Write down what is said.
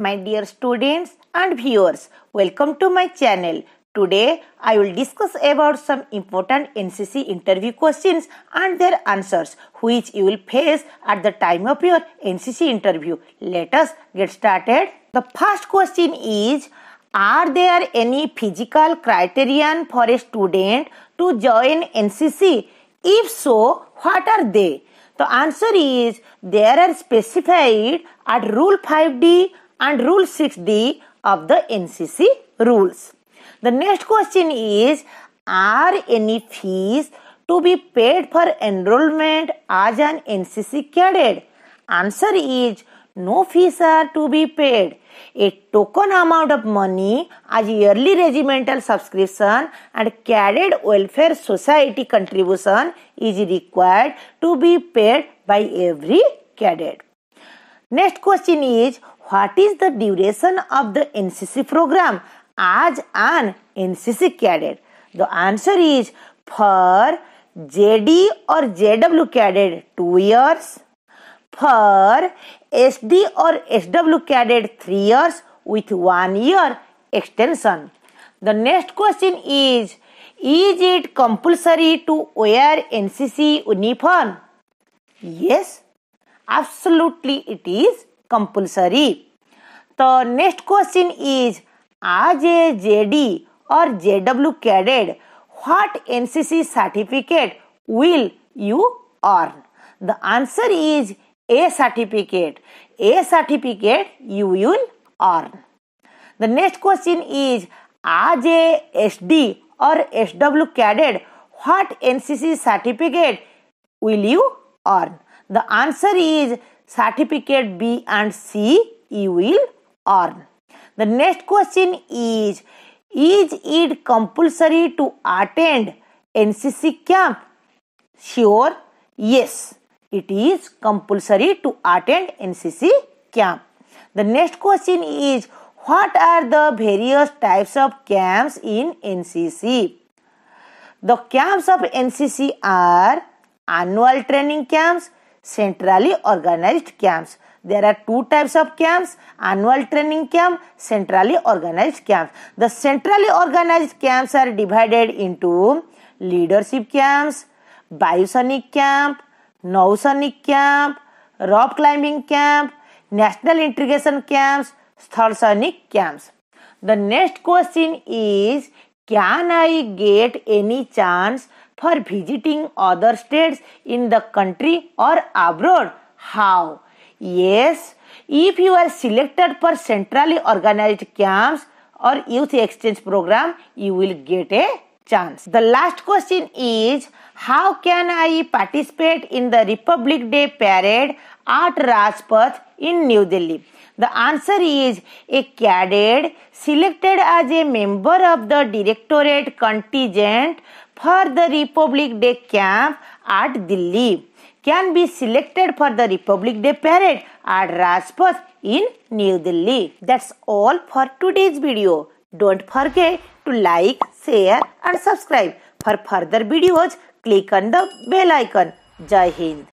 My dear students and viewers, welcome to my channel. Today, I will discuss about some important NCC interview questions and their answers, which you will face at the time of your NCC interview. Let us get started. The first question is, are there any physical criterion for a student to join NCC? If so, what are they? The answer is, there are specified at Rule 5D and Rule 6D of the NCC rules. The next question is Are any fees to be paid for enrollment as an NCC cadet? Answer is no fees are to be paid. A token amount of money as yearly regimental subscription and cadet welfare society contribution is required to be paid by every cadet. Next question is What is the duration of the NCC program as an NCC cadet? The answer is for JD or JW cadet 2 years, for SD or SW cadet 3 years with 1 year extension. The next question is Is it compulsory to wear NCC uniform? Yes Absolutely, it is compulsory. The next question is As a JD or JW cadet, what NCC certificate will you earn? The answer is A certificate. A certificate you will earn. The next question is As a SD or SW cadet, what NCC certificate will you earn? The answer is certificate B and C you will earn. The next question is Is it compulsory to attend NCC camp? Sure, yes, it is compulsory to attend NCC camp. The next question is What are the various types of camps in NCC? The camps of NCC are annual training camps, centrally organised camps there are two types of camps annual training camp centrally organise camps the centrally organise camps are divided into leadership camps बायोसैनिक camp नौसैनिक camp rock climbing camp national integration camps स्थल सैनिक camps the next question is can I get any chance for visiting other states in the country or abroad. How? Yes, if you are selected for centrally organized camps or youth exchange program, you will get a chance. The last question is How can I participate in the Republic Day parade at Rajpath in New Delhi? The answer is a cadet selected as a member of the directorate contingent for the Republic Day camp at Delhi can be selected for the Republic Day parade at Rajpath in New Delhi. That's all for today's video. Don't forget to like, share and subscribe. For further videos, click on the bell icon. Jai Hind.